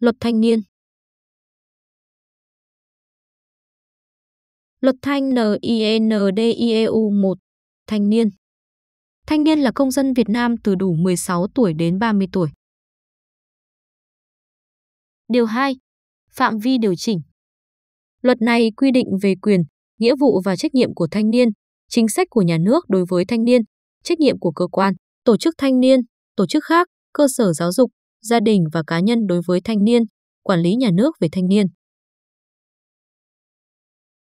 Luật thanh niên Luật thanh NINDIEU e 1 Thanh niên Thanh niên là công dân Việt Nam từ đủ 16 tuổi đến 30 tuổi. Điều 2. Phạm vi điều chỉnh Luật này quy định về quyền, nghĩa vụ và trách nhiệm của thanh niên, chính sách của nhà nước đối với thanh niên, trách nhiệm của cơ quan, tổ chức thanh niên, tổ chức khác, cơ sở giáo dục, gia đình và cá nhân đối với thanh niên, quản lý nhà nước về thanh niên.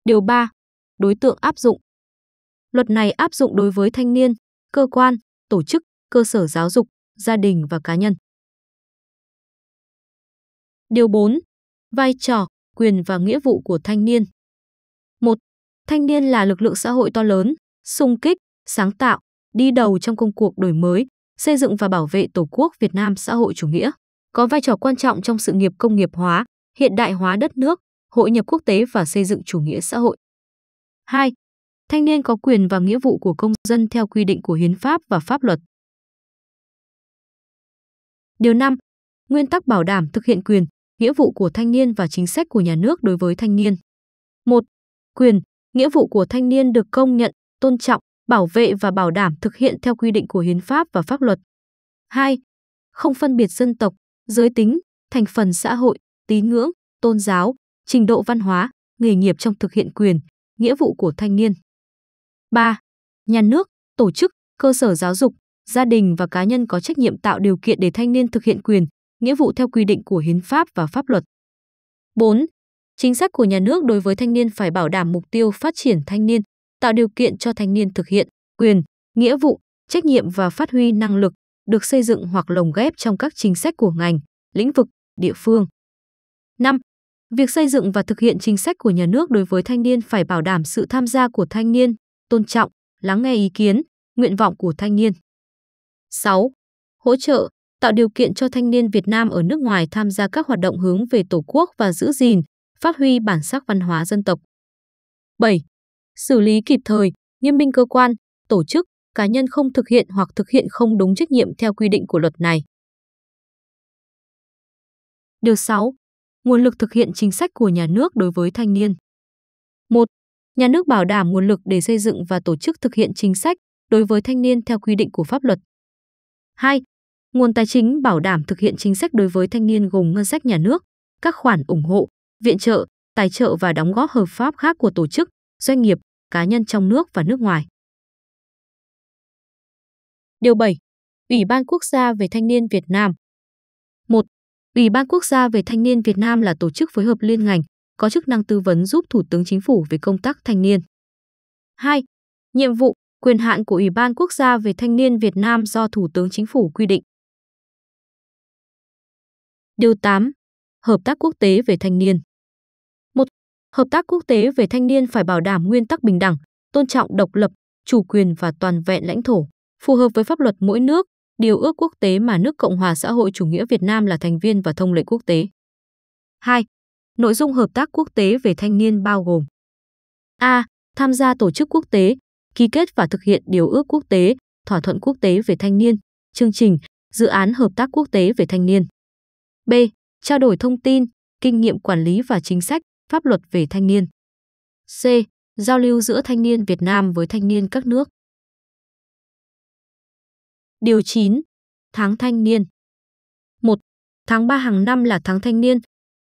Điều 3. Đối tượng áp dụng Luật này áp dụng đối với thanh niên, cơ quan, tổ chức, cơ sở giáo dục, gia đình và cá nhân. Điều 4. Vai trò, quyền và nghĩa vụ của thanh niên. 1. Thanh niên là lực lượng xã hội to lớn, sung kích, sáng tạo, đi đầu trong công cuộc đổi mới, xây dựng và bảo vệ Tổ quốc Việt Nam xã hội chủ nghĩa, có vai trò quan trọng trong sự nghiệp công nghiệp hóa, hiện đại hóa đất nước, hội nhập quốc tế và xây dựng chủ nghĩa xã hội. 2. Thanh niên có quyền và nghĩa vụ của công dân theo quy định của hiến pháp và pháp luật. Điều 5. Nguyên tắc bảo đảm thực hiện quyền, nghĩa vụ của thanh niên và chính sách của nhà nước đối với thanh niên. 1. Quyền, nghĩa vụ của thanh niên được công nhận, tôn trọng, bảo vệ và bảo đảm thực hiện theo quy định của hiến pháp và pháp luật. 2. Không phân biệt dân tộc, giới tính, thành phần xã hội, tín ngưỡng, tôn giáo, trình độ văn hóa, nghề nghiệp trong thực hiện quyền, nghĩa vụ của thanh niên. 3. Nhà nước, tổ chức, cơ sở giáo dục, gia đình và cá nhân có trách nhiệm tạo điều kiện để thanh niên thực hiện quyền, nghĩa vụ theo quy định của hiến pháp và pháp luật. 4. Chính sách của nhà nước đối với thanh niên phải bảo đảm mục tiêu phát triển thanh niên, tạo điều kiện cho thanh niên thực hiện quyền, nghĩa vụ, trách nhiệm và phát huy năng lực được xây dựng hoặc lồng ghép trong các chính sách của ngành, lĩnh vực, địa phương. 5. Việc xây dựng và thực hiện chính sách của nhà nước đối với thanh niên phải bảo đảm sự tham gia của thanh niên, tôn trọng, lắng nghe ý kiến, nguyện vọng của thanh niên. 6. Hỗ trợ, tạo điều kiện cho thanh niên Việt Nam ở nước ngoài tham gia các hoạt động hướng về Tổ quốc và giữ gìn, phát huy bản sắc văn hóa dân tộc. 7 xử lý kịp thời, nghiêm minh cơ quan, tổ chức, cá nhân không thực hiện hoặc thực hiện không đúng trách nhiệm theo quy định của luật này. Điều 6. Nguồn lực thực hiện chính sách của nhà nước đối với thanh niên. 1. Nhà nước bảo đảm nguồn lực để xây dựng và tổ chức thực hiện chính sách đối với thanh niên theo quy định của pháp luật. 2. Nguồn tài chính bảo đảm thực hiện chính sách đối với thanh niên gồm ngân sách nhà nước, các khoản ủng hộ, viện trợ, tài trợ và đóng góp hợp pháp khác của tổ chức, doanh nghiệp, cá nhân trong nước và nước ngoài. Điều 7. Ủy ban Quốc gia về Thanh niên Việt Nam 1. Ủy ban Quốc gia về Thanh niên Việt Nam là tổ chức phối hợp liên ngành, có chức năng tư vấn giúp Thủ tướng Chính phủ về công tác thanh niên. 2. Nhiệm vụ, quyền hạn của Ủy ban Quốc gia về Thanh niên Việt Nam do Thủ tướng Chính phủ quy định. Điều 8. Hợp tác quốc tế về thanh niên Hợp tác quốc tế về thanh niên phải bảo đảm nguyên tắc bình đẳng, tôn trọng độc lập, chủ quyền và toàn vẹn lãnh thổ, phù hợp với pháp luật mỗi nước, điều ước quốc tế mà nước Cộng hòa xã hội chủ nghĩa Việt Nam là thành viên và thông lệ quốc tế. 2. Nội dung hợp tác quốc tế về thanh niên bao gồm A. Tham gia tổ chức quốc tế, ký kết và thực hiện điều ước quốc tế, thỏa thuận quốc tế về thanh niên, chương trình, dự án hợp tác quốc tế về thanh niên. B. Trao đổi thông tin, kinh nghiệm quản lý và chính sách, pháp luật về thanh niên. C. Giao lưu giữa thanh niên Việt Nam với thanh niên các nước. Điều 9. Tháng thanh niên. 1. Tháng 3 hàng năm là tháng thanh niên.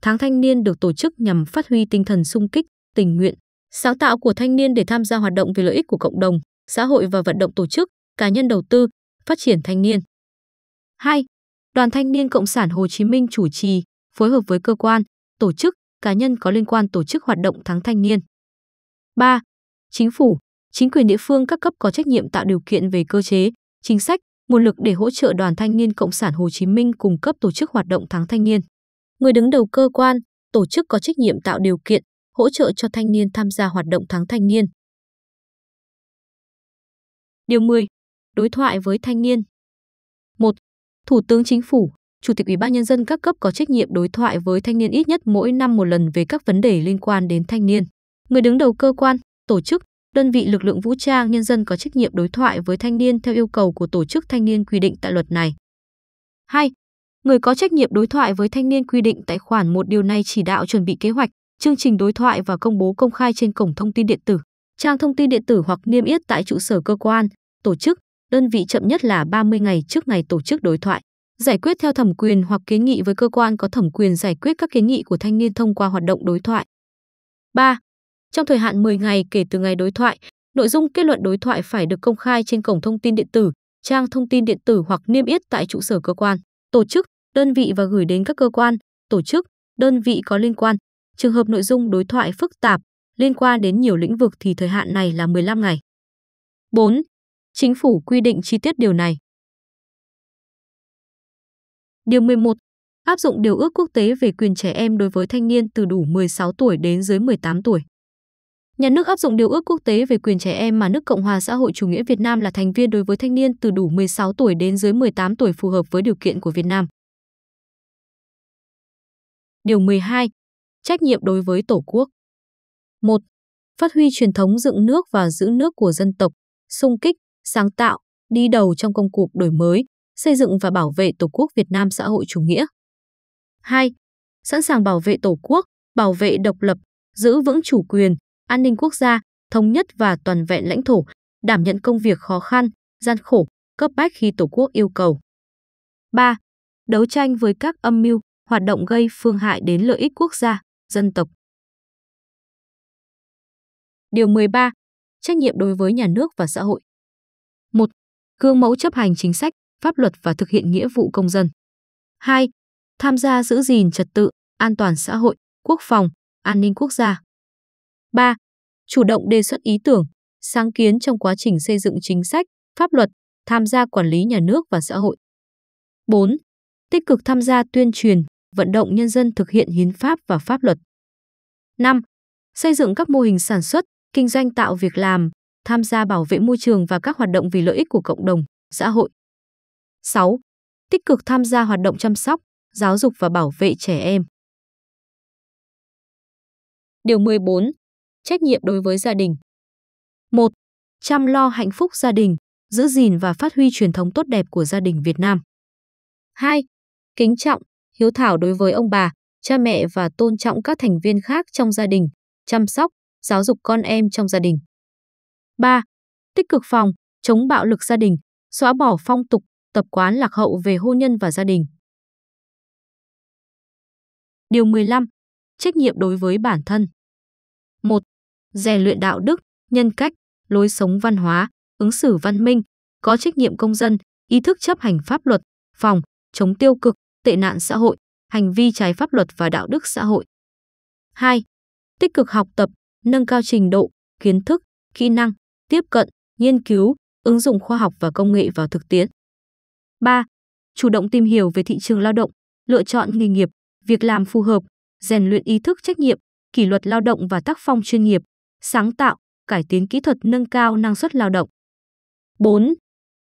Tháng thanh niên được tổ chức nhằm phát huy tinh thần sung kích, tình nguyện, sáng tạo của thanh niên để tham gia hoạt động vì lợi ích của cộng đồng, xã hội và vận động tổ chức, cá nhân đầu tư, phát triển thanh niên. 2. Đoàn Thanh niên Cộng sản Hồ Chí Minh chủ trì, phối hợp với cơ quan, tổ chức, cá nhân có liên quan tổ chức hoạt động tháng thanh niên. 3. Chính phủ, chính quyền địa phương các cấp có trách nhiệm tạo điều kiện về cơ chế, chính sách, nguồn lực để hỗ trợ Đoàn Thanh niên Cộng sản Hồ Chí Minh cung cấp tổ chức hoạt động tháng thanh niên. Người đứng đầu cơ quan, tổ chức có trách nhiệm tạo điều kiện, hỗ trợ cho thanh niên tham gia hoạt động tháng thanh niên. Điều 10. Đối thoại với thanh niên. 1. Thủ tướng Chính phủ, Chủ tịch Ủy ban nhân dân các cấp có trách nhiệm đối thoại với thanh niên ít nhất mỗi năm một lần về các vấn đề liên quan đến thanh niên. Người đứng đầu cơ quan, tổ chức, đơn vị lực lượng vũ trang nhân dân có trách nhiệm đối thoại với thanh niên theo yêu cầu của tổ chức thanh niên quy định tại luật này. 2. Người có trách nhiệm đối thoại với thanh niên quy định tại khoản 1 điều này chỉ đạo chuẩn bị kế hoạch, chương trình đối thoại và công bố công khai trên cổng thông tin điện tử, trang thông tin điện tử hoặc niêm yết tại trụ sở cơ quan, tổ chức, đơn vị chậm nhất là 30 ngày trước ngày tổ chức đối thoại giải quyết theo thẩm quyền hoặc kiến nghị với cơ quan có thẩm quyền giải quyết các kiến nghị của thanh niên thông qua hoạt động đối thoại. 3. Trong thời hạn 10 ngày kể từ ngày đối thoại, nội dung kết luận đối thoại phải được công khai trên cổng thông tin điện tử, trang thông tin điện tử hoặc niêm yết tại trụ sở cơ quan, tổ chức, đơn vị và gửi đến các cơ quan, tổ chức, đơn vị có liên quan. Trường hợp nội dung đối thoại phức tạp, liên quan đến nhiều lĩnh vực thì thời hạn này là 15 ngày. 4. Chính phủ quy định chi tiết điều này. Điều 11. Áp dụng Điều ước quốc tế về quyền trẻ em đối với thanh niên từ đủ 16 tuổi đến dưới 18 tuổi. Nhà nước áp dụng Điều ước quốc tế về quyền trẻ em mà nước Cộng hòa xã hội chủ nghĩa Việt Nam là thành viên đối với thanh niên từ đủ 16 tuổi đến dưới 18 tuổi phù hợp với điều kiện của Việt Nam. Điều 12. Trách nhiệm đối với Tổ quốc 1. Phát huy truyền thống dựng nước và giữ nước của dân tộc, sung kích, sáng tạo, đi đầu trong công cuộc đổi mới, xây dựng và bảo vệ Tổ quốc Việt Nam xã hội chủ nghĩa. 2. Sẵn sàng bảo vệ Tổ quốc, bảo vệ độc lập, giữ vững chủ quyền, an ninh quốc gia, thống nhất và toàn vẹn lãnh thổ, đảm nhận công việc khó khăn, gian khổ, cấp bách khi Tổ quốc yêu cầu. 3. Đấu tranh với các âm mưu, hoạt động gây phương hại đến lợi ích quốc gia, dân tộc. Điều 13. Trách nhiệm đối với nhà nước và xã hội. 1. Gương mẫu chấp hành chính sách, pháp luật và thực hiện nghĩa vụ công dân. 2. Tham gia giữ gìn trật tự, an toàn xã hội, quốc phòng, an ninh quốc gia. 3. Chủ động đề xuất ý tưởng, sáng kiến trong quá trình xây dựng chính sách, pháp luật, tham gia quản lý nhà nước và xã hội. 4. Tích cực tham gia tuyên truyền, vận động nhân dân thực hiện hiến pháp và pháp luật. 5. Xây dựng các mô hình sản xuất, kinh doanh tạo việc làm, tham gia bảo vệ môi trường và các hoạt động vì lợi ích của cộng đồng, xã hội. 6. Tích cực tham gia hoạt động chăm sóc, giáo dục và bảo vệ trẻ em. Điều 14. Trách nhiệm đối với gia đình. 1. Chăm lo hạnh phúc gia đình, giữ gìn và phát huy truyền thống tốt đẹp của gia đình Việt Nam. 2. Kính trọng, hiếu thảo đối với ông bà, cha mẹ và tôn trọng các thành viên khác trong gia đình, chăm sóc, giáo dục con em trong gia đình. 3. Tích cực phòng, chống bạo lực gia đình, xóa bỏ phong tục tập quán lạc hậu về hôn nhân và gia đình. Điều 15. Trách nhiệm đối với bản thân. 1. Rèn luyện đạo đức, nhân cách, lối sống văn hóa, ứng xử văn minh, có trách nhiệm công dân, ý thức chấp hành pháp luật, phòng, chống tiêu cực, tệ nạn xã hội, hành vi trái pháp luật và đạo đức xã hội. 2. Tích cực học tập, nâng cao trình độ, kiến thức, kỹ năng, tiếp cận, nghiên cứu, ứng dụng khoa học và công nghệ vào thực tiễn. 3. Chủ động tìm hiểu về thị trường lao động, lựa chọn nghề nghiệp, việc làm phù hợp, rèn luyện ý thức trách nhiệm, kỷ luật lao động và tác phong chuyên nghiệp, sáng tạo, cải tiến kỹ thuật nâng cao năng suất lao động. 4.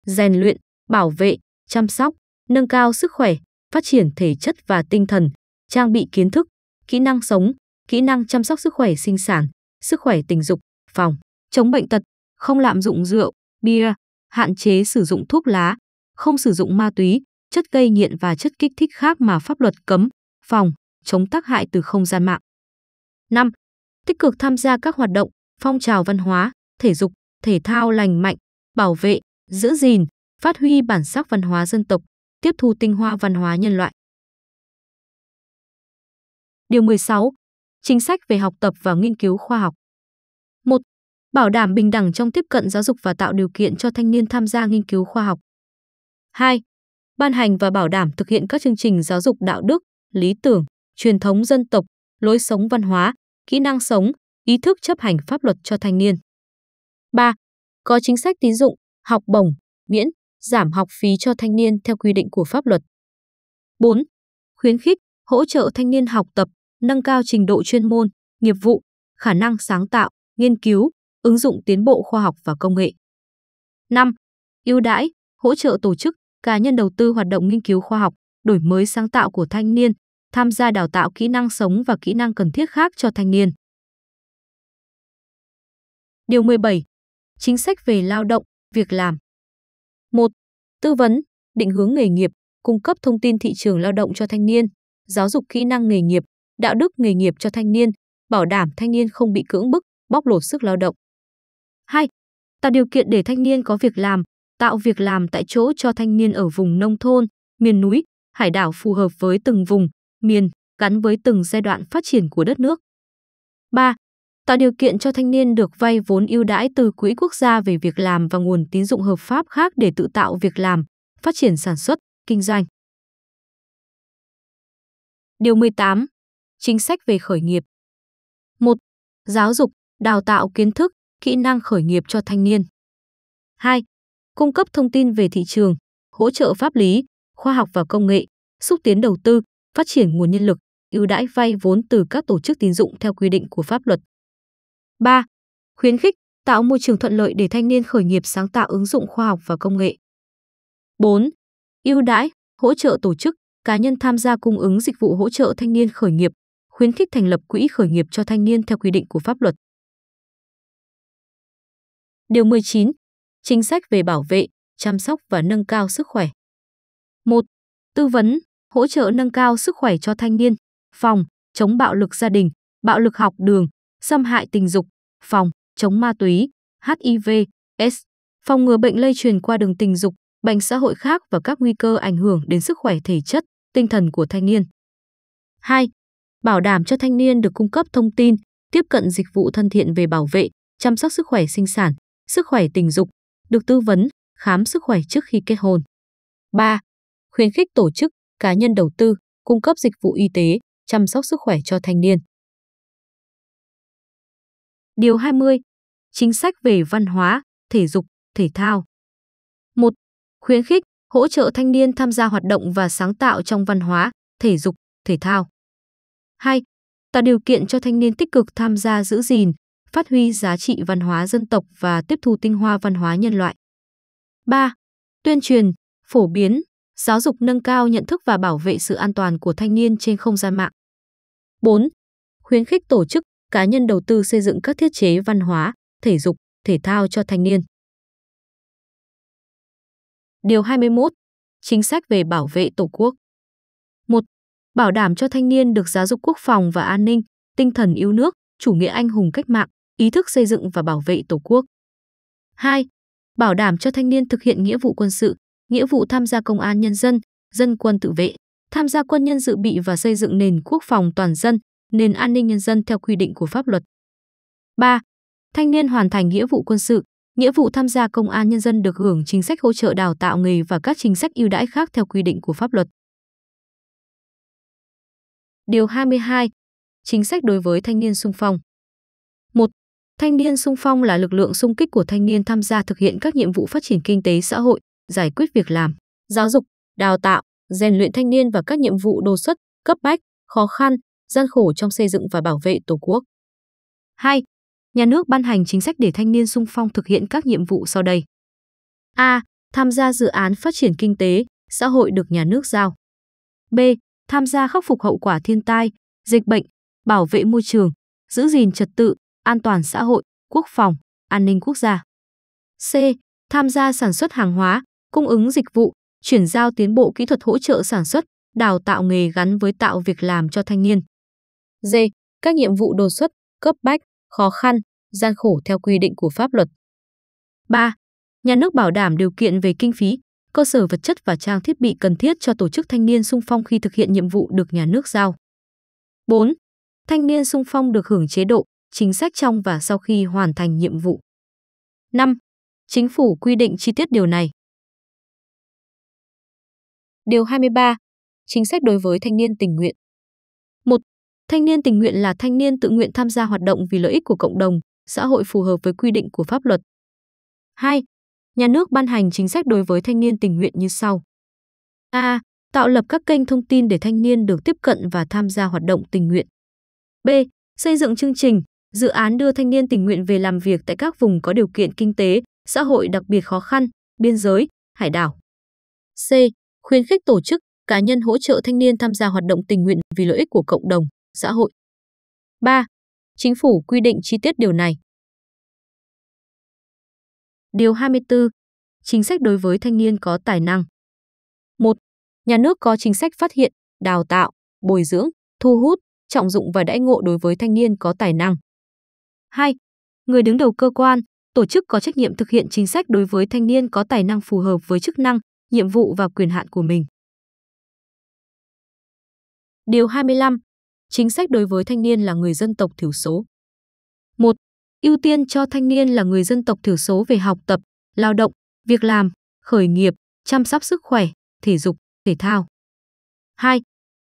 Rèn luyện, bảo vệ, chăm sóc, nâng cao sức khỏe, phát triển thể chất và tinh thần, trang bị kiến thức, kỹ năng sống, kỹ năng chăm sóc sức khỏe sinh sản, sức khỏe tình dục, phòng, chống bệnh tật, không lạm dụng rượu, bia, hạn chế sử dụng thuốc lá, không sử dụng ma túy, chất gây nghiện và chất kích thích khác mà pháp luật cấm, phòng, chống tác hại từ không gian mạng. 5. Tích cực tham gia các hoạt động, phong trào văn hóa, thể dục, thể thao lành mạnh, bảo vệ, giữ gìn, phát huy bản sắc văn hóa dân tộc, tiếp thu tinh hoa văn hóa nhân loại. Điều 16. Chính sách về học tập và nghiên cứu khoa học. 1. Bảo đảm bình đẳng trong tiếp cận giáo dục và tạo điều kiện cho thanh niên tham gia nghiên cứu khoa học. 2. Ban hành và bảo đảm thực hiện các chương trình giáo dục đạo đức, lý tưởng, truyền thống dân tộc, lối sống văn hóa, kỹ năng sống, ý thức chấp hành pháp luật cho thanh niên. 3. Có chính sách tín dụng, học bổng, miễn, giảm học phí cho thanh niên theo quy định của pháp luật. 4. Khuyến khích, hỗ trợ thanh niên học tập, nâng cao trình độ chuyên môn, nghiệp vụ, khả năng sáng tạo, nghiên cứu, ứng dụng tiến bộ khoa học và công nghệ. 5. Ưu đãi, hỗ trợ tổ chức cá nhân đầu tư hoạt động nghiên cứu khoa học, đổi mới sáng tạo của thanh niên, tham gia đào tạo kỹ năng sống và kỹ năng cần thiết khác cho thanh niên. Điều 17. Chính sách về lao động, việc làm. 1. Tư vấn, định hướng nghề nghiệp, cung cấp thông tin thị trường lao động cho thanh niên, giáo dục kỹ năng nghề nghiệp, đạo đức nghề nghiệp cho thanh niên, bảo đảm thanh niên không bị cưỡng bức, bóc lột sức lao động. 2. Tạo điều kiện để thanh niên có việc làm, tạo việc làm tại chỗ cho thanh niên ở vùng nông thôn, miền núi, hải đảo phù hợp với từng vùng, miền, gắn với từng giai đoạn phát triển của đất nước. 3. Tạo điều kiện cho thanh niên được vay vốn ưu đãi từ Quỹ Quốc gia về việc làm và nguồn tín dụng hợp pháp khác để tự tạo việc làm, phát triển sản xuất, kinh doanh. Điều 18. Chính sách về khởi nghiệp. 1. Giáo dục, đào tạo kiến thức, kỹ năng khởi nghiệp cho thanh niên. 2 cung cấp thông tin về thị trường, hỗ trợ pháp lý, khoa học và công nghệ, xúc tiến đầu tư, phát triển nguồn nhân lực, ưu đãi vay vốn từ các tổ chức tín dụng theo quy định của pháp luật. 3. Khuyến khích, tạo môi trường thuận lợi để thanh niên khởi nghiệp sáng tạo ứng dụng khoa học và công nghệ. 4. Ưu đãi, hỗ trợ tổ chức, cá nhân tham gia cung ứng dịch vụ hỗ trợ thanh niên khởi nghiệp, khuyến khích thành lập quỹ khởi nghiệp cho thanh niên theo quy định của pháp luật. Điều 19 chính sách về bảo vệ, chăm sóc và nâng cao sức khỏe. 1. Tư vấn, hỗ trợ nâng cao sức khỏe cho thanh niên, phòng, chống bạo lực gia đình, bạo lực học đường, xâm hại tình dục, phòng, chống ma túy, HIV, S, phòng ngừa bệnh lây truyền qua đường tình dục, bệnh xã hội khác và các nguy cơ ảnh hưởng đến sức khỏe thể chất, tinh thần của thanh niên. 2. Bảo đảm cho thanh niên được cung cấp thông tin, tiếp cận dịch vụ thân thiện về bảo vệ, chăm sóc sức khỏe sinh sản, sức khỏe tình dục, được tư vấn, khám sức khỏe trước khi kết hôn. 3. Khuyến khích tổ chức, cá nhân đầu tư, cung cấp dịch vụ y tế, chăm sóc sức khỏe cho thanh niên. Điều 20. Chính sách về văn hóa, thể dục, thể thao. 1. Khuyến khích, hỗ trợ thanh niên tham gia hoạt động và sáng tạo trong văn hóa, thể dục, thể thao. 2. Tạo điều kiện cho thanh niên tích cực tham gia giữ gìn, phát huy giá trị văn hóa dân tộc và tiếp thu tinh hoa văn hóa nhân loại. 3. Tuyên truyền, phổ biến, giáo dục nâng cao nhận thức và bảo vệ sự an toàn của thanh niên trên không gian mạng. 4. Khuyến khích tổ chức, cá nhân đầu tư xây dựng các thiết chế văn hóa, thể dục, thể thao cho thanh niên. Điều 21. Chính sách về bảo vệ Tổ quốc. 1. Bảo đảm cho thanh niên được giáo dục quốc phòng và an ninh, tinh thần yêu nước, chủ nghĩa anh hùng cách mạng, ý thức xây dựng và bảo vệ Tổ quốc. 2. Bảo đảm cho thanh niên thực hiện nghĩa vụ quân sự, nghĩa vụ tham gia công an nhân dân, dân quân tự vệ, tham gia quân nhân dự bị và xây dựng nền quốc phòng toàn dân, nền an ninh nhân dân theo quy định của pháp luật. 3. Thanh niên hoàn thành nghĩa vụ quân sự, nghĩa vụ tham gia công an nhân dân được hưởng chính sách hỗ trợ đào tạo nghề và các chính sách ưu đãi khác theo quy định của pháp luật. Điều 22. Chính sách đối với thanh niên sung phong. 1. Thanh niên sung phong là lực lượng sung kích của thanh niên tham gia thực hiện các nhiệm vụ phát triển kinh tế xã hội, giải quyết việc làm, giáo dục, đào tạo, rèn luyện thanh niên và các nhiệm vụ đồ xuất, cấp bách, khó khăn, gian khổ trong xây dựng và bảo vệ Tổ quốc. 2. Nhà nước ban hành chính sách để thanh niên sung phong thực hiện các nhiệm vụ sau đây. A. Tham gia dự án phát triển kinh tế, xã hội được nhà nước giao. B. Tham gia khắc phục hậu quả thiên tai, dịch bệnh, bảo vệ môi trường, giữ gìn trật tự, an toàn xã hội, quốc phòng, an ninh quốc gia. C. Tham gia sản xuất hàng hóa, cung ứng dịch vụ, chuyển giao tiến bộ kỹ thuật hỗ trợ sản xuất, đào tạo nghề gắn với tạo việc làm cho thanh niên. D. Các nhiệm vụ đột xuất, cấp bách, khó khăn, gian khổ theo quy định của pháp luật. 3. Nhà nước bảo đảm điều kiện về kinh phí, cơ sở vật chất và trang thiết bị cần thiết cho tổ chức thanh niên sung phong khi thực hiện nhiệm vụ được nhà nước giao. 4. Thanh niên sung phong được hưởng chế độ chính sách trong và sau khi hoàn thành nhiệm vụ. 5. Chính phủ quy định chi tiết điều này. Điều 23. Chính sách đối với thanh niên tình nguyện. 1. Thanh niên tình nguyện là thanh niên tự nguyện tham gia hoạt động vì lợi ích của cộng đồng, xã hội phù hợp với quy định của pháp luật. 2. Nhà nước ban hành chính sách đối với thanh niên tình nguyện như sau. A. Tạo lập các kênh thông tin để thanh niên được tiếp cận và tham gia hoạt động tình nguyện. B. Xây dựng chương trình, Dự án đưa thanh niên tình nguyện về làm việc tại các vùng có điều kiện kinh tế, xã hội đặc biệt khó khăn, biên giới, hải đảo. C. Khuyến khích tổ chức, cá nhân hỗ trợ thanh niên tham gia hoạt động tình nguyện vì lợi ích của cộng đồng, xã hội. 3. Chính phủ quy định chi tiết điều này. Điều 24. Chính sách đối với thanh niên có tài năng. 1. Nhà nước có chính sách phát hiện, đào tạo, bồi dưỡng, thu hút, trọng dụng và đãi ngộ đối với thanh niên có tài năng. 2. Người đứng đầu cơ quan, tổ chức có trách nhiệm thực hiện chính sách đối với thanh niên có tài năng phù hợp với chức năng, nhiệm vụ và quyền hạn của mình. Điều 25. Chính sách đối với thanh niên là người dân tộc thiểu số. 1. Ưu tiên cho thanh niên là người dân tộc thiểu số về học tập, lao động, việc làm, khởi nghiệp, chăm sóc sức khỏe, thể dục, thể thao. 2.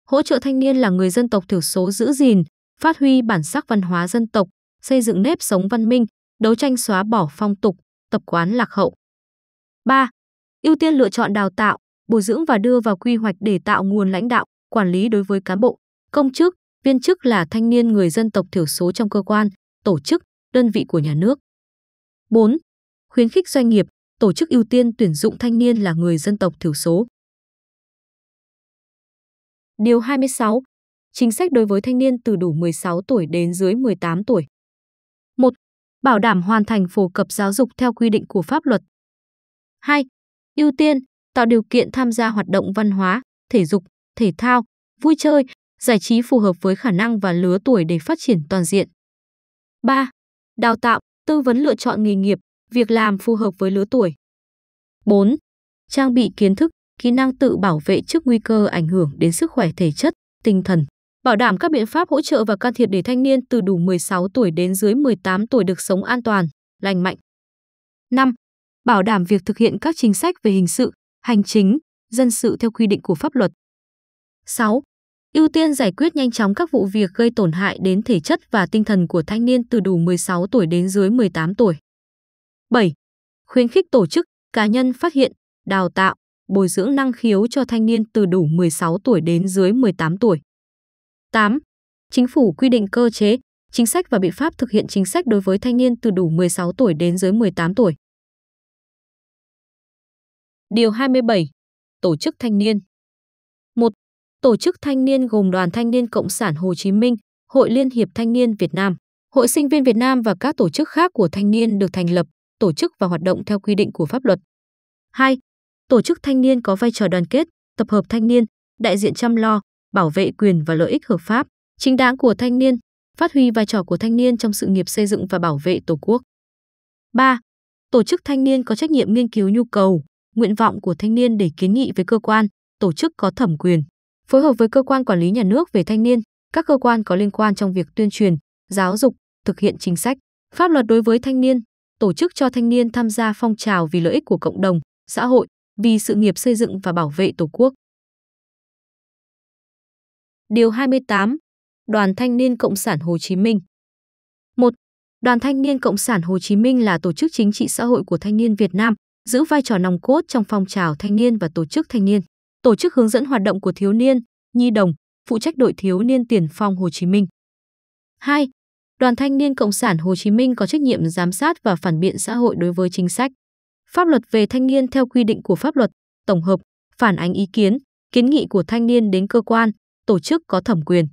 Hỗ trợ thanh niên là người dân tộc thiểu số giữ gìn, phát huy bản sắc văn hóa dân tộc, xây dựng nếp sống văn minh, đấu tranh xóa bỏ phong tục, tập quán lạc hậu. 3. Ưu tiên lựa chọn đào tạo, bồi dưỡng và đưa vào quy hoạch để tạo nguồn lãnh đạo, quản lý đối với cán bộ, công chức, viên chức là thanh niên người dân tộc thiểu số trong cơ quan, tổ chức, đơn vị của nhà nước. 4. Khuyến khích doanh nghiệp, tổ chức ưu tiên tuyển dụng thanh niên là người dân tộc thiểu số. Điều 26. Chính sách đối với thanh niên từ đủ 16 tuổi đến dưới 18 tuổi bảo đảm hoàn thành phổ cập giáo dục theo quy định của pháp luật. 2. Ưu tiên, tạo điều kiện tham gia hoạt động văn hóa, thể dục, thể thao, vui chơi, giải trí phù hợp với khả năng và lứa tuổi để phát triển toàn diện. 3. Đào tạo, tư vấn lựa chọn nghề nghiệp, việc làm phù hợp với lứa tuổi. 4. Trang bị kiến thức, kỹ năng tự bảo vệ trước nguy cơ ảnh hưởng đến sức khỏe thể chất, tinh thần bảo đảm các biện pháp hỗ trợ và can thiệp để thanh niên từ đủ 16 tuổi đến dưới 18 tuổi được sống an toàn, lành mạnh. 5. Bảo đảm việc thực hiện các chính sách về hình sự, hành chính, dân sự theo quy định của pháp luật. 6. Ưu tiên giải quyết nhanh chóng các vụ việc gây tổn hại đến thể chất và tinh thần của thanh niên từ đủ 16 tuổi đến dưới 18 tuổi. 7. Khuyến khích tổ chức, cá nhân phát hiện, đào tạo, bồi dưỡng năng khiếu cho thanh niên từ đủ 16 tuổi đến dưới 18 tuổi. 8. Chính phủ quy định cơ chế, chính sách và biện pháp thực hiện chính sách đối với thanh niên từ đủ 16 tuổi đến dưới 18 tuổi. Điều 27. Tổ chức thanh niên. 1. Tổ chức thanh niên gồm Đoàn Thanh niên Cộng sản Hồ Chí Minh, Hội Liên hiệp Thanh niên Việt Nam, Hội Sinh viên Việt Nam và các tổ chức khác của thanh niên được thành lập, tổ chức và hoạt động theo quy định của pháp luật. 2. Tổ chức thanh niên có vai trò đoàn kết, tập hợp thanh niên, đại diện chăm lo, bảo vệ quyền và lợi ích hợp pháp, chính đáng của thanh niên, phát huy vai trò của thanh niên trong sự nghiệp xây dựng và bảo vệ Tổ quốc. 3. Tổ chức thanh niên có trách nhiệm nghiên cứu nhu cầu, nguyện vọng của thanh niên để kiến nghị với cơ quan, tổ chức có thẩm quyền, phối hợp với cơ quan quản lý nhà nước về thanh niên, các cơ quan có liên quan trong việc tuyên truyền, giáo dục, thực hiện chính sách, pháp luật đối với thanh niên, tổ chức cho thanh niên tham gia phong trào vì lợi ích của cộng đồng, xã hội, vì sự nghiệp xây dựng và bảo vệ Tổ quốc. Điều 28. Đoàn Thanh niên Cộng sản Hồ Chí Minh 1. Đoàn Thanh niên Cộng sản Hồ Chí Minh là tổ chức chính trị xã hội của thanh niên Việt Nam, giữ vai trò nòng cốt trong phong trào thanh niên và tổ chức thanh niên, tổ chức hướng dẫn hoạt động của thiếu niên, nhi đồng, phụ trách đội thiếu niên tiền phong Hồ Chí Minh. 2. Đoàn Thanh niên Cộng sản Hồ Chí Minh có trách nhiệm giám sát và phản biện xã hội đối với chính sách, pháp luật về thanh niên theo quy định của pháp luật, tổng hợp, phản ánh ý kiến, kiến nghị của thanh niên đến cơ quan, tổ chức có thẩm quyền.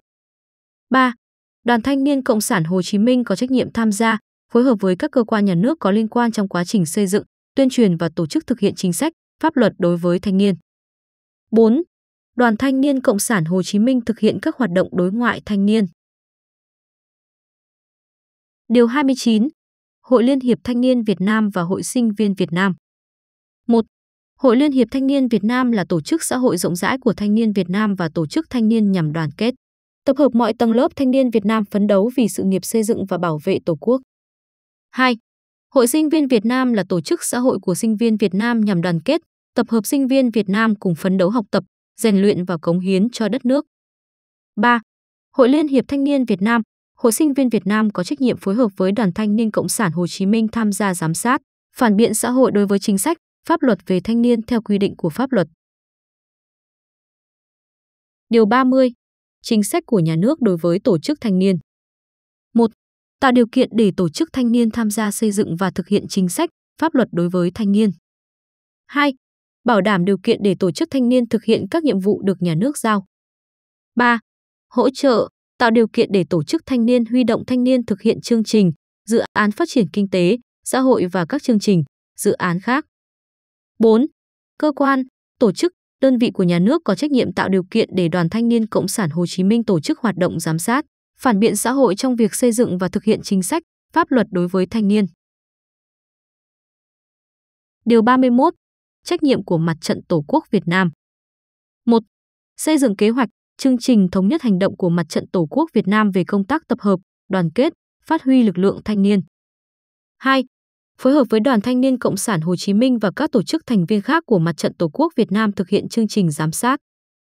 3. Đoàn Thanh niên Cộng sản Hồ Chí Minh có trách nhiệm tham gia, phối hợp với các cơ quan nhà nước có liên quan trong quá trình xây dựng, tuyên truyền và tổ chức thực hiện chính sách, pháp luật đối với thanh niên. 4. Đoàn Thanh niên Cộng sản Hồ Chí Minh thực hiện các hoạt động đối ngoại thanh niên. Điều 29. Hội Liên hiệp Thanh niên Việt Nam và Hội Sinh viên Việt Nam. 1. Hội Liên hiệp Thanh niên Việt Nam là tổ chức xã hội rộng rãi của thanh niên Việt Nam và tổ chức thanh niên nhằm đoàn kết, tập hợp mọi tầng lớp thanh niên Việt Nam phấn đấu vì sự nghiệp xây dựng và bảo vệ Tổ quốc. 2. Hội sinh viên Việt Nam là tổ chức xã hội của sinh viên Việt Nam nhằm đoàn kết, tập hợp sinh viên Việt Nam cùng phấn đấu học tập, rèn luyện và cống hiến cho đất nước. 3. Hội Liên hiệp Thanh niên Việt Nam, Hội sinh viên Việt Nam có trách nhiệm phối hợp với Đoàn Thanh niên Cộng sản Hồ Chí Minh tham gia giám sát, phản biện xã hội đối với chính sách, pháp luật về thanh niên theo quy định của pháp luật. Điều 30. Chính sách của nhà nước đối với tổ chức thanh niên. 1. Tạo điều kiện để tổ chức thanh niên tham gia xây dựng và thực hiện chính sách, pháp luật đối với thanh niên. 2. Bảo đảm điều kiện để tổ chức thanh niên thực hiện các nhiệm vụ được nhà nước giao. 3. Hỗ trợ, tạo điều kiện để tổ chức thanh niên huy động thanh niên thực hiện chương trình, dự án phát triển kinh tế, xã hội và các chương trình, dự án khác. 4. Cơ quan, tổ chức, đơn vị của nhà nước có trách nhiệm tạo điều kiện để Đoàn Thanh niên Cộng sản Hồ Chí Minh tổ chức hoạt động giám sát, phản biện xã hội trong việc xây dựng và thực hiện chính sách, pháp luật đối với thanh niên. Điều 31. Trách nhiệm của Mặt trận Tổ quốc Việt Nam. 1. Xây dựng kế hoạch, chương trình thống nhất hành động của Mặt trận Tổ quốc Việt Nam về công tác tập hợp, đoàn kết, phát huy lực lượng thanh niên. 2 phối hợp với Đoàn Thanh niên Cộng sản Hồ Chí Minh và các tổ chức thành viên khác của Mặt trận Tổ quốc Việt Nam thực hiện chương trình giám sát,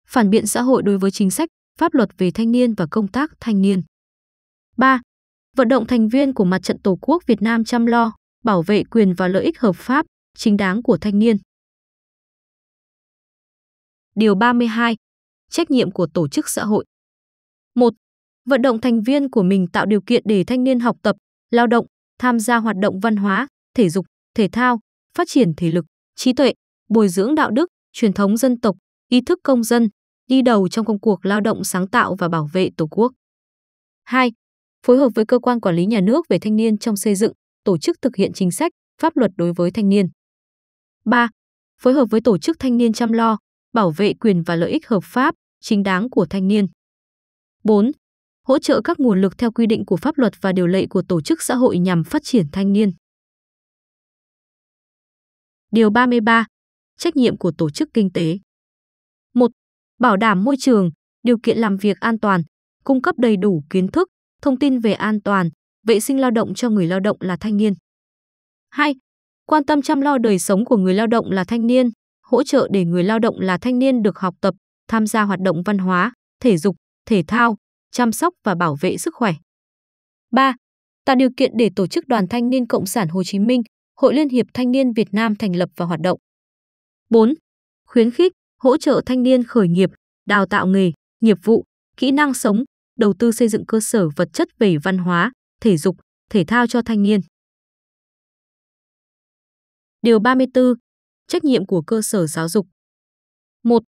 phản biện xã hội đối với chính sách, pháp luật về thanh niên và công tác thanh niên. 3. Vận động thành viên của Mặt trận Tổ quốc Việt Nam chăm lo, bảo vệ quyền và lợi ích hợp pháp, chính đáng của thanh niên. Điều 32. Trách nhiệm của tổ chức xã hội. 1. Vận động thành viên của mình tạo điều kiện để thanh niên học tập, lao động, tham gia hoạt động văn hóa, thể dục, thể thao, phát triển thể lực, trí tuệ, bồi dưỡng đạo đức, truyền thống dân tộc, ý thức công dân, đi đầu trong công cuộc lao động sáng tạo và bảo vệ Tổ quốc. 2. Phối hợp với cơ quan quản lý nhà nước về thanh niên trong xây dựng, tổ chức thực hiện chính sách, pháp luật đối với thanh niên. 3. Phối hợp với tổ chức thanh niên chăm lo, bảo vệ quyền và lợi ích hợp pháp, chính đáng của thanh niên. 4. Hỗ trợ các nguồn lực theo quy định của pháp luật và điều lệ của tổ chức xã hội nhằm phát triển thanh niên. Điều 33. Trách nhiệm của tổ chức kinh tế. 1. Bảo đảm môi trường, điều kiện làm việc an toàn, cung cấp đầy đủ kiến thức, thông tin về an toàn, vệ sinh lao động cho người lao động là thanh niên. 2. Quan tâm chăm lo đời sống của người lao động là thanh niên, hỗ trợ để người lao động là thanh niên được học tập, tham gia hoạt động văn hóa, thể dục, thể thao, chăm sóc và bảo vệ sức khỏe. 3. Tạo điều kiện để tổ chức Đoàn Thanh niên Cộng sản Hồ Chí Minh Hội Liên hiệp Thanh niên Việt Nam thành lập và hoạt động. 4. Khuyến khích, hỗ trợ thanh niên khởi nghiệp, đào tạo nghề, nghiệp vụ, kỹ năng sống, đầu tư xây dựng cơ sở vật chất về văn hóa, thể dục, thể thao cho thanh niên. Điều 34. Trách nhiệm của cơ sở giáo dục. 1.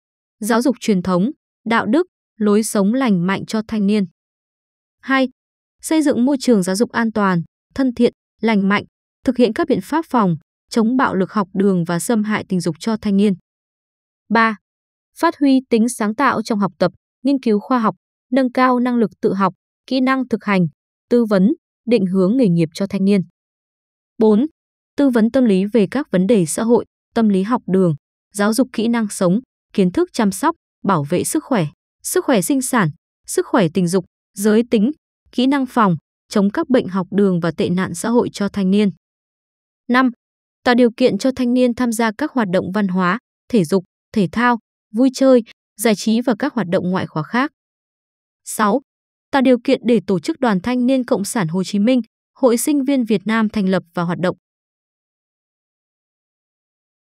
Giáo dục truyền thống, đạo đức, lối sống lành mạnh cho thanh niên. 2. Xây dựng môi trường giáo dục an toàn, thân thiện, lành mạnh, thực hiện các biện pháp phòng, chống bạo lực học đường và xâm hại tình dục cho thanh niên. 3. Phát huy tính sáng tạo trong học tập, nghiên cứu khoa học, nâng cao năng lực tự học, kỹ năng thực hành, tư vấn, định hướng nghề nghiệp cho thanh niên. 4. Tư vấn tâm lý về các vấn đề xã hội, tâm lý học đường, giáo dục kỹ năng sống, kiến thức chăm sóc, bảo vệ sức khỏe, sức khỏe sinh sản, sức khỏe tình dục, giới tính, kỹ năng phòng, chống các bệnh học đường và tệ nạn xã hội cho thanh niên. 5. Tạo điều kiện cho thanh niên tham gia các hoạt động văn hóa, thể dục, thể thao, vui chơi, giải trí và các hoạt động ngoại khóa khác. 6. Tạo điều kiện để tổ chức Đoàn Thanh niên Cộng sản Hồ Chí Minh, Hội sinh viên Việt Nam thành lập và hoạt động.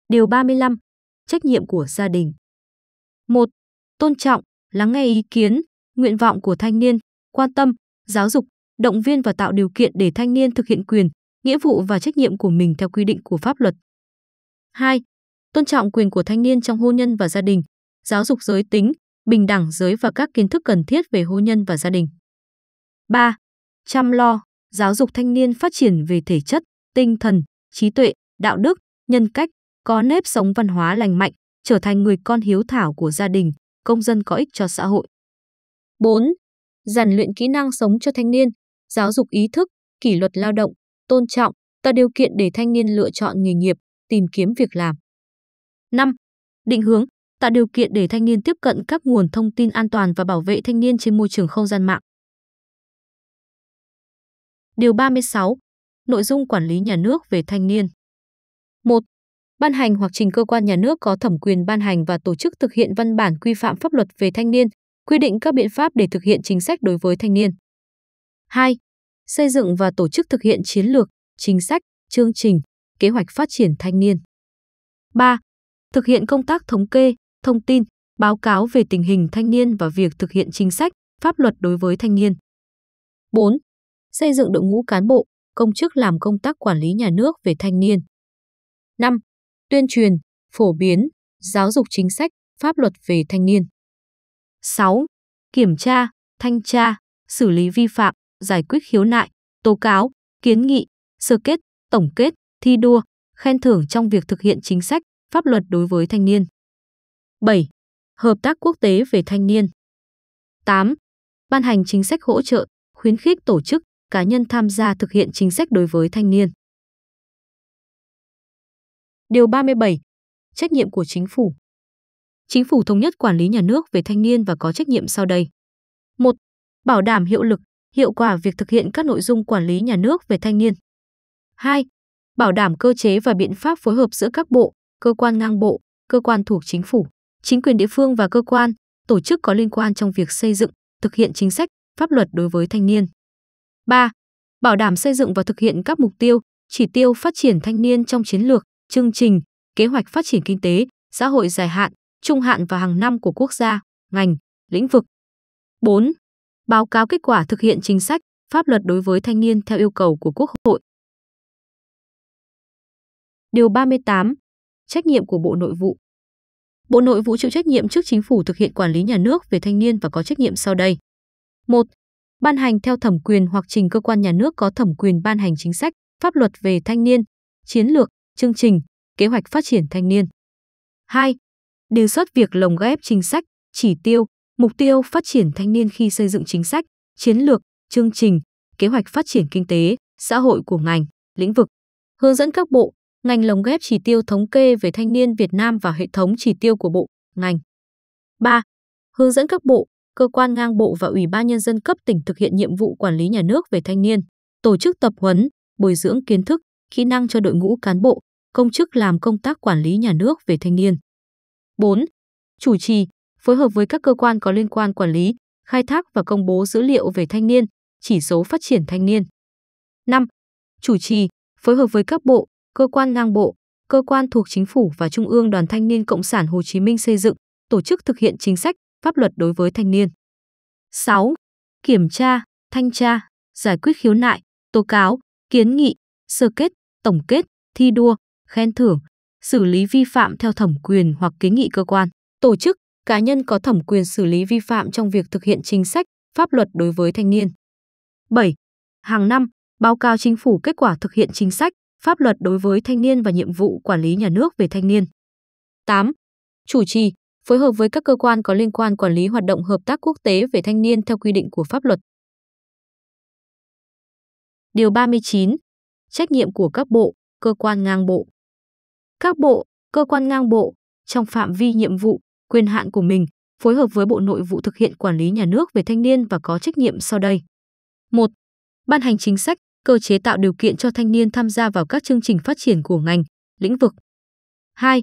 Điều 35. Trách nhiệm của gia đình. 1. Tôn trọng, lắng nghe ý kiến, nguyện vọng của thanh niên, quan tâm, giáo dục, động viên và tạo điều kiện để thanh niên thực hiện quyền, nghĩa vụ và trách nhiệm của mình theo quy định của pháp luật. 2. Tôn trọng quyền của thanh niên trong hôn nhân và gia đình, giáo dục giới tính, bình đẳng giới và các kiến thức cần thiết về hôn nhân và gia đình. 3. Chăm lo, giáo dục thanh niên phát triển về thể chất, tinh thần, trí tuệ, đạo đức, nhân cách, có nếp sống văn hóa lành mạnh, trở thành người con hiếu thảo của gia đình, công dân có ích cho xã hội. 4. Rèn luyện kỹ năng sống cho thanh niên, giáo dục ý thức, kỷ luật lao động, tôn trọng, tạo điều kiện để thanh niên lựa chọn nghề nghiệp, tìm kiếm việc làm. 5. Định hướng, tạo điều kiện để thanh niên tiếp cận các nguồn thông tin an toàn và bảo vệ thanh niên trên môi trường không gian mạng. Điều 36. Nội dung quản lý nhà nước về thanh niên. 1. Ban hành hoặc trình cơ quan nhà nước có thẩm quyền ban hành và tổ chức thực hiện văn bản quy phạm pháp luật về thanh niên, quy định các biện pháp để thực hiện chính sách đối với thanh niên. 2 xây dựng và tổ chức thực hiện chiến lược, chính sách, chương trình, kế hoạch phát triển thanh niên. 3. Thực hiện công tác thống kê, thông tin, báo cáo về tình hình thanh niên và việc thực hiện chính sách, pháp luật đối với thanh niên. 4. Xây dựng đội ngũ cán bộ, công chức làm công tác quản lý nhà nước về thanh niên. 5. Tuyên truyền, phổ biến, giáo dục chính sách, pháp luật về thanh niên. 6. Kiểm tra, thanh tra, xử lý vi phạm, giải quyết khiếu nại, tố cáo, kiến nghị, sơ kết, tổng kết, thi đua, khen thưởng trong việc thực hiện chính sách, pháp luật đối với thanh niên. 7. Hợp tác quốc tế về thanh niên. 8. Ban hành chính sách hỗ trợ, khuyến khích tổ chức, cá nhân tham gia thực hiện chính sách đối với thanh niên. Điều 37. Trách nhiệm của chính phủ. Chính phủ thống nhất quản lý nhà nước về thanh niên và có trách nhiệm sau đây. 1. Bảo đảm hiệu lực, hiệu quả việc thực hiện các nội dung quản lý nhà nước về thanh niên. 2. Bảo đảm cơ chế và biện pháp phối hợp giữa các bộ, cơ quan ngang bộ, cơ quan thuộc chính phủ, chính quyền địa phương và cơ quan, tổ chức có liên quan trong việc xây dựng, thực hiện chính sách, pháp luật đối với thanh niên. 3. Bảo đảm xây dựng và thực hiện các mục tiêu, chỉ tiêu phát triển thanh niên trong chiến lược, chương trình, kế hoạch phát triển kinh tế, xã hội dài hạn, trung hạn và hàng năm của quốc gia, ngành, lĩnh vực. 4 báo cáo kết quả thực hiện chính sách, pháp luật đối với thanh niên theo yêu cầu của Quốc hội. Điều 38. Trách nhiệm của Bộ Nội vụ Bộ Nội vụ chịu trách nhiệm trước chính phủ thực hiện quản lý nhà nước về thanh niên và có trách nhiệm sau đây. 1. Ban hành theo thẩm quyền hoặc trình cơ quan nhà nước có thẩm quyền ban hành chính sách, pháp luật về thanh niên, chiến lược, chương trình, kế hoạch phát triển thanh niên. 2. Đề xuất việc lồng ghép chính sách, chỉ tiêu, mục tiêu phát triển thanh niên khi xây dựng chính sách, chiến lược, chương trình, kế hoạch phát triển kinh tế, xã hội của ngành, lĩnh vực. Hướng dẫn các bộ, ngành lồng ghép chỉ tiêu thống kê về thanh niên Việt Nam vào hệ thống chỉ tiêu của bộ, ngành. 3. Hướng dẫn các bộ, cơ quan ngang bộ và Ủy ban nhân dân cấp tỉnh thực hiện nhiệm vụ quản lý nhà nước về thanh niên, tổ chức tập huấn, bồi dưỡng kiến thức, kỹ năng cho đội ngũ cán bộ, công chức làm công tác quản lý nhà nước về thanh niên. 4. Chủ trì, phối hợp với các cơ quan có liên quan quản lý, khai thác và công bố dữ liệu về thanh niên, chỉ số phát triển thanh niên. 5. Chủ trì, phối hợp với các bộ, cơ quan ngang bộ, cơ quan thuộc chính phủ và Trung ương Đoàn Thanh niên Cộng sản Hồ Chí Minh xây dựng, tổ chức thực hiện chính sách, pháp luật đối với thanh niên. 6. Kiểm tra, thanh tra, giải quyết khiếu nại, tố cáo, kiến nghị, sơ kết, tổng kết, thi đua, khen thưởng, xử lý vi phạm theo thẩm quyền hoặc kiến nghị cơ quan, tổ chức, cá nhân có thẩm quyền xử lý vi phạm trong việc thực hiện chính sách, pháp luật đối với thanh niên. 7. Hàng năm, báo cáo chính phủ kết quả thực hiện chính sách, pháp luật đối với thanh niên và nhiệm vụ quản lý nhà nước về thanh niên. 8. Chủ trì, phối hợp với các cơ quan có liên quan quản lý hoạt động hợp tác quốc tế về thanh niên theo quy định của pháp luật. Điều 39. Trách nhiệm của các bộ, cơ quan ngang bộ. Các bộ, cơ quan ngang bộ trong phạm vi nhiệm vụ quyền hạn của mình, phối hợp với Bộ Nội vụ thực hiện quản lý nhà nước về thanh niên và có trách nhiệm sau đây. 1. Ban hành chính sách, cơ chế tạo điều kiện cho thanh niên tham gia vào các chương trình phát triển của ngành, lĩnh vực. 2.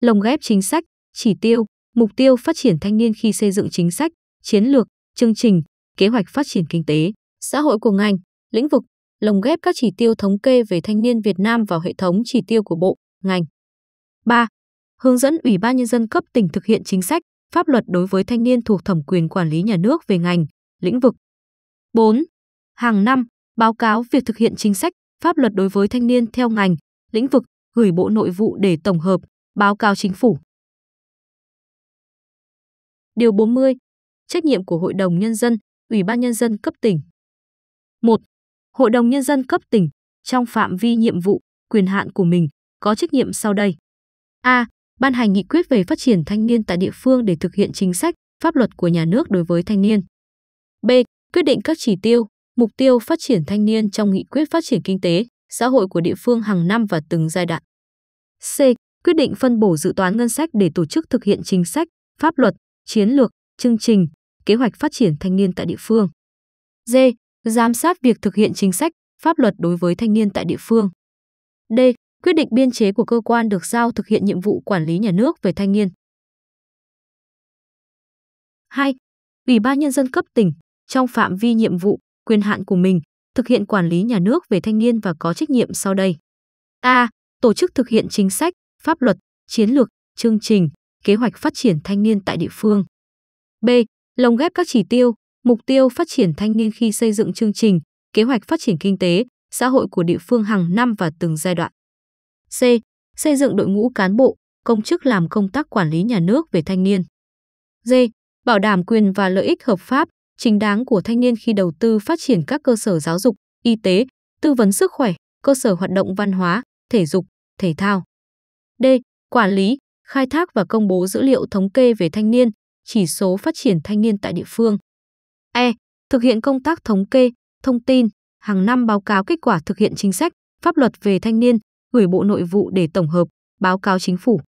Lồng ghép chính sách, chỉ tiêu, mục tiêu phát triển thanh niên khi xây dựng chính sách, chiến lược, chương trình, kế hoạch phát triển kinh tế, xã hội của ngành, lĩnh vực, lồng ghép các chỉ tiêu thống kê về thanh niên Việt Nam vào hệ thống chỉ tiêu của bộ, ngành. 3 hướng dẫn Ủy ban Nhân dân cấp tỉnh thực hiện chính sách, pháp luật đối với thanh niên thuộc thẩm quyền quản lý nhà nước về ngành, lĩnh vực. 4. Hàng năm, báo cáo việc thực hiện chính sách, pháp luật đối với thanh niên theo ngành, lĩnh vực, gửi Bộ Nội vụ để tổng hợp, báo cáo chính phủ. Điều 40. Trách nhiệm của Hội đồng Nhân dân, Ủy ban Nhân dân cấp tỉnh. 1. Hội đồng Nhân dân cấp tỉnh, trong phạm vi nhiệm vụ, quyền hạn của mình, có trách nhiệm sau đây. A ban hành nghị quyết về phát triển thanh niên tại địa phương để thực hiện chính sách, pháp luật của nhà nước đối với thanh niên. B. Quyết định các chỉ tiêu, mục tiêu phát triển thanh niên trong nghị quyết phát triển kinh tế, xã hội của địa phương hàng năm và từng giai đoạn. C. Quyết định phân bổ dự toán ngân sách để tổ chức thực hiện chính sách, pháp luật, chiến lược, chương trình, kế hoạch phát triển thanh niên tại địa phương. D. Giám sát việc thực hiện chính sách, pháp luật đối với thanh niên tại địa phương. D quyết định biên chế của cơ quan được giao thực hiện nhiệm vụ quản lý nhà nước về thanh niên. 2. Ủy ban nhân dân cấp tỉnh trong phạm vi nhiệm vụ, quyền hạn của mình thực hiện quản lý nhà nước về thanh niên và có trách nhiệm sau đây. A. Tổ chức thực hiện chính sách, pháp luật, chiến lược, chương trình, kế hoạch phát triển thanh niên tại địa phương. B. Lồng ghép các chỉ tiêu, mục tiêu phát triển thanh niên khi xây dựng chương trình, kế hoạch phát triển kinh tế, xã hội của địa phương hàng năm và từng giai đoạn. C. Xây dựng đội ngũ cán bộ, công chức làm công tác quản lý nhà nước về thanh niên. D. Bảo đảm quyền và lợi ích hợp pháp, chính đáng của thanh niên khi đầu tư phát triển các cơ sở giáo dục, y tế, tư vấn sức khỏe, cơ sở hoạt động văn hóa, thể dục, thể thao. D. Quản lý, khai thác và công bố dữ liệu thống kê về thanh niên, chỉ số phát triển thanh niên tại địa phương. E. Thực hiện công tác thống kê, thông tin, hàng năm báo cáo kết quả thực hiện chính sách, pháp luật về thanh niên, gửi Bộ Nội vụ để tổng hợp, báo cáo chính phủ.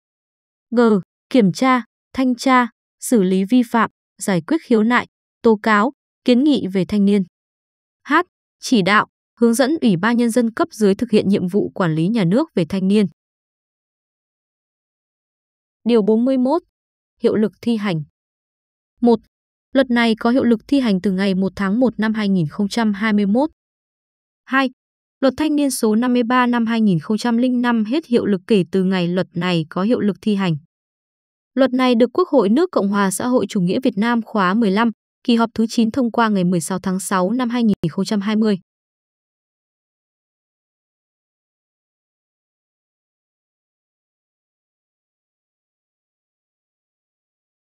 G. Kiểm tra, thanh tra, xử lý vi phạm, giải quyết khiếu nại, tố cáo, kiến nghị về thanh niên. H. Chỉ đạo, hướng dẫn Ủy ban Nhân dân cấp dưới thực hiện nhiệm vụ quản lý nhà nước về thanh niên. Điều 41. Hiệu lực thi hành 1. Luật này có hiệu lực thi hành từ ngày 1 tháng 1 năm 2021. 2. Luật thanh niên số 53 năm 2005 hết hiệu lực kể từ ngày luật này có hiệu lực thi hành. Luật này được Quốc hội nước Cộng hòa xã hội chủ nghĩa Việt Nam khóa 15, kỳ họp thứ 9 thông qua ngày 16 tháng 6 năm 2020.